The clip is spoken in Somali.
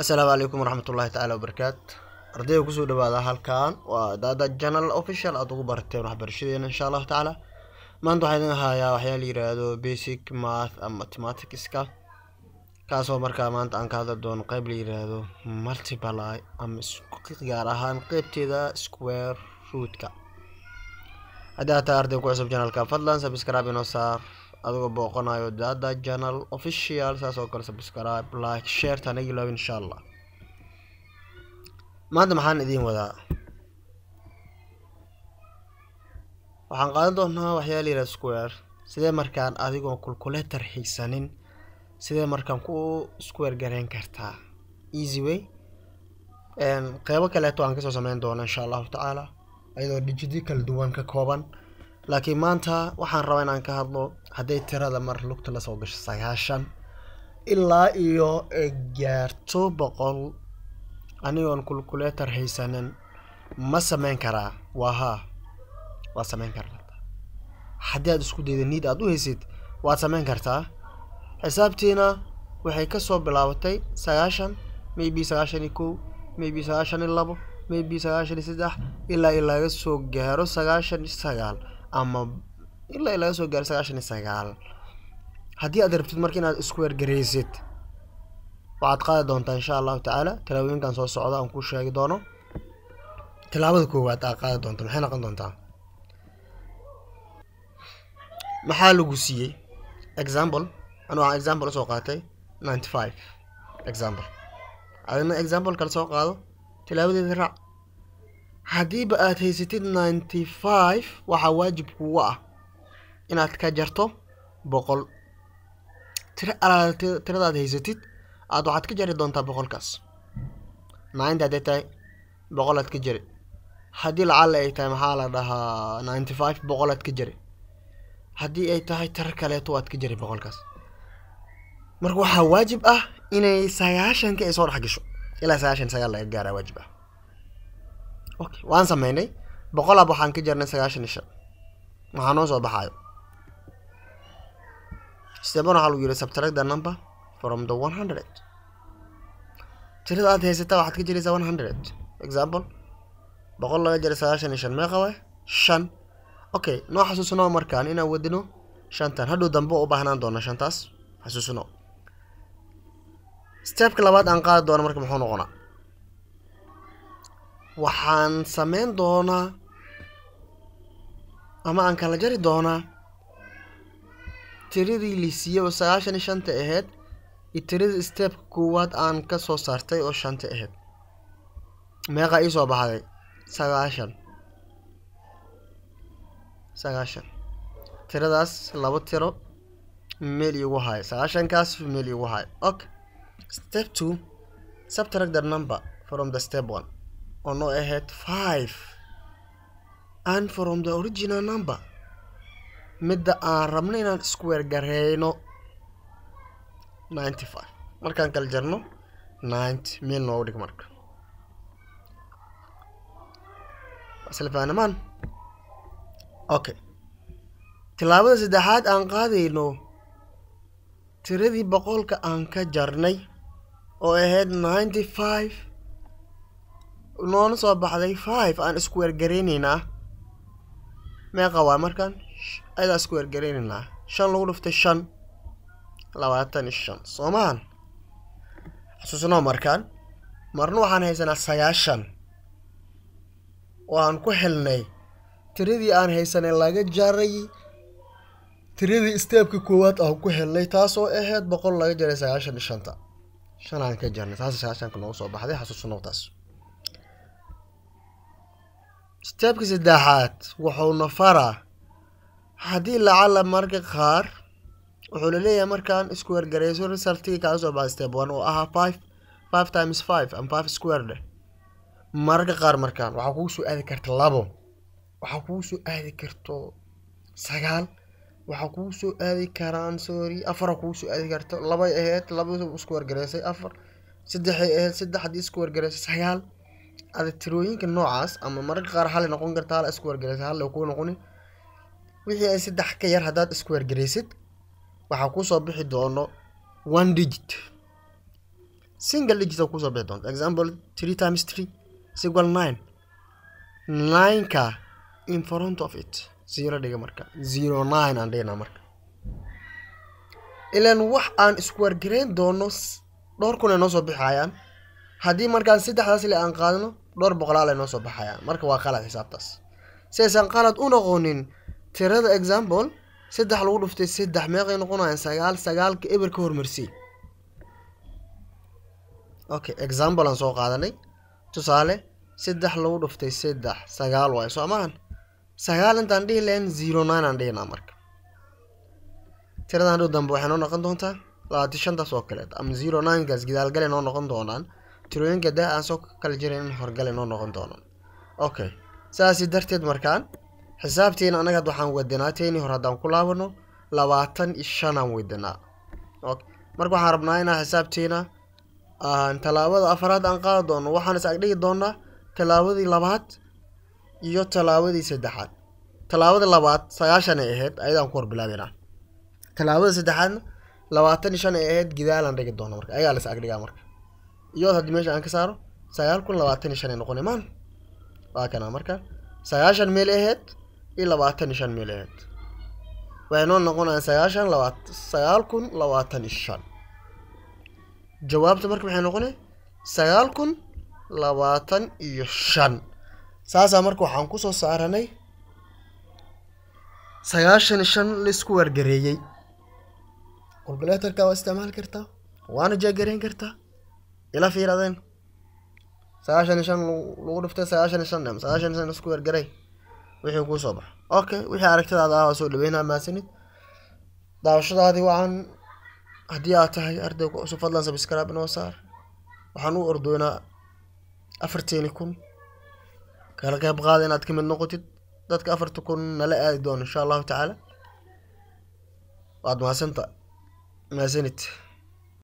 asalaamu calaykum waraxmatullaahi tacala wabarakaatu ardayda kusoo dhawaada halkan waa dada janal official aad ugu barateen waxbarashadeena insha allahu tacaala maanta waxaa idin waxyaa la yiraahdo basic math am mathematicska kaasoo markaa maanta aan ka hadli doono qeyb la yiraahdo multiply ama gaar ahaan qeybteeda square rootka haddii ataa arday ku cusub janalka fadlan sabscribe inoo saar adigoo booqanayo de hadda janal official saas oo kale subscribe like share tana ilaab insha allah maanta maxaan idiin wadaa waxaan qaadan doonaa waxyaal yihah square sidee markaan adigoo kulkuletar xiisanin sidee markaan ku square gareen kartaa easy way qeybo kaleeto aan kasoo sameyn doono insha allahu tacaala iyadoo dijidi kala duwan ka kooban laakiin maanta waxaan rabaa inaan ka hadlo hadday tirada mar lugta lasoo gasho sagaashan ilaa iyo gaarto boqol anigoon kulkuleetar haysanin ma sameyn karaa waa haa waad sameyn kartaa haddii aad isku dayda niid aad u haysid waad sameyn kartaa xisaabtiina waxay kasoo bilaabatay sagaashan maybe sagaashan iyo kow maybe sagaashan iyo labo maybe sagaashan iyo saddex ilaa ilaaga soo gaaro sagaashan iyo sagaal ama ilaa laga soo gaaro sagaashan iyo sagaal haddii aad rabtid marka inaad isku weergaraysid waxaad qaadi doontaa insha allahu tacaala talaabooyinkan soo socda aan ku sheegi doono talaabada koowaad aad qaadi doonta maxay noqon doontaa maxaa lagu siiyey example anu aan example usoo qaatay ninety five example adina example kale soo qaado tilaabadeeda raac haddiiba aad haysatid ninety five waxaa waajib kugu ah inaad ka jarto boqol tiro tiradaad haysatid aad waxaad ka jari doontaa boqolkaas maalinta hadday tahay boqol aad ka jari haddii lacalle ay tahay maxaa la dhahaa ninety five boqol aad ka jari haddii ay tahay tiro kaleeto waad ka jari boqolkaas marka waxaa waajib ah inay sagaashanka ay soo dhex gasho ilaa sagaashan sagaal laga gaaraa waajib ah waan sameynay boqol ab waxaan ka jarnay sagaashan i shan waxaa noo soo baxaayo steban waxaa lagu yihi subtract the number from the one hundred tirada aad haysataa waxaad ka jiraysaa one hundred example boqol laga jaray sagaashan iyo shan meeqawe shan okay noo xasuusno markaan inaan wadino shantan hadhow dambe u baahnaan doona shantaas xasuusno stebka labaad aan qaadi doona marka muxuu noqonaa waxaan samayn doonaa ama aan kala jari doonaa tiradii liisiyaba sagaashan iyo shanta ahayd iyo tiradii steebka koowaad aan ka soo saartay oo shanta ahayd ii soo baxday sagaashan sagaashan tiradaas labo tiro meel iigu haay sagaashankaas meel iigu haay ok step two subtract the number from the step one oo noo ahayd five and from the original number midda aan rabno inaan gareyno ninety five markaan kala jarno ninety meel noogu dhig marka isla okay tillaabada saddexaad aan qaadayno tiradii boqolka aan ka jarnay oo ahayd ninety five noona soo baxday five aan isku weergareyneynaa meeqa waa markaan ayadaa isku weergareyneynaa shan lagu dhuftay shan labaatan iyo shan soomaan xusuusnoo markaan marna waxaan haysanaa sagaashan waan ku xilnay tiradii aan haysanay laga jaray tiradii isteebka koowaad aan ku xilnay taasoo aheyd boqol laga jaray sagaashan iyo shanta shan aan ka jarnay taas sagaashanka noogu soo baxday xasuusnowtaas isteebka saddexaad wuxuuna na faraa haddii lacala marka qaar wuxuu laleeyahay markaan iskuwergarayso resultigii kaa soo baxa step one oo ahaa five five times five am five square dheh mararka qaar markaan waxaa kugu soo aadi karta labo waxaa kugu soo aadi karto sagaal waxaa kugu soo aadi karaan sorry afara kugu soo aadi karto labay ahayd laba isku gareysay afar saddexay ahayd saddex haddii isku gareysay sagaal adag tirooyinka noocaas ama mararka qaar hal noqon karta hal isku wargareysa hal kuu noqoni wixii ay saddex ka yar haddaad isku wargareysid waxaa kuusoo bixi doono one digit single digit kuusoo bixi doonta example three times three single nine nineka in front of it zero dhiga marka zero nine aan dhigna marka ilaan wax aan isku wargareyn doono dhowr kun ay noo soo bixayaan haddii markaan saddexdaas ila aan qaadno dhowr boqolaal ay noo soo baxaya marka waa qalad xisaabtaas si aysan qalad u noqonin tirada example saddex lagu dhuftay saddex meeqay noqonayaan sagaal sagaalka eber ka hormarsiy okay example aan soo qaadanay tusaale saddex lagu dhuftay saddex sagaal waayo soo maahan sagaal intaan dhihi lahayn zero nine aan dhihinaa marka tiradaan dhow dambe waxay noo noqon doontaa labaatan shantaas oo kaleed ama zero nine kaas gadaalgale noo noqon doonaan tirooyinka dah aan soo kala jiran in horgale noo noqon doono okay saasi darteed markaan xisaabtiina anaga had waxaan wadanaa teenii hore haddaan ku laabano labaatan iyo shanaan wadanaa marka waxaan rabnaa inaa xisaabtiina talaabada afaraad aan qaadan doono waxaan is agdhigi doonaa talaabadii labaad iyo talaabadii saddexaad tallaabada labaad sagaashan ay ahayd ayadaan ku horbilaabenaa tallaabada saddexaadna labaatan iyo shan ay ahayd gidaalaan dhigi doona marka ayagaa la is agdhigaa marka iyod haddii meesha aan ka saaro sagaal kun labaatan iyo shan ay noqonay maan waa kanaa marka sagaashan meel aheyd iyo labaatan iyo shan meel aheyd waxay noo noqonayaan sagaashan laba sagaal kun labaatan iyo shan jawaabta marka maxay noqonay sagaal kun labaatan iyo shan saasaa marka waxaan kusoo saaranay sagaashan iyo shan laisku wargareeyey calculatorka waa isticmaali kartaa waana jaagareyn kartaa ila fiiradeen sagaashan i shan lagu dhiftay sagaashan i shan dham sagaashan i shan isku wergaray wixii kuu soo baxo okay wixii aragtidaada ah waa soo dhaweynaa maasinid daawashadaadii waxaan haddii aad tahay arday cusub fadlan sabscribe inoo saar waxaan u ordoonaa afarteeni kun kala qayb qaada inaad ka mid noqotid dadka afarti kun nala aadi doono insha allahu tacaala waad mahadsantaa maasanid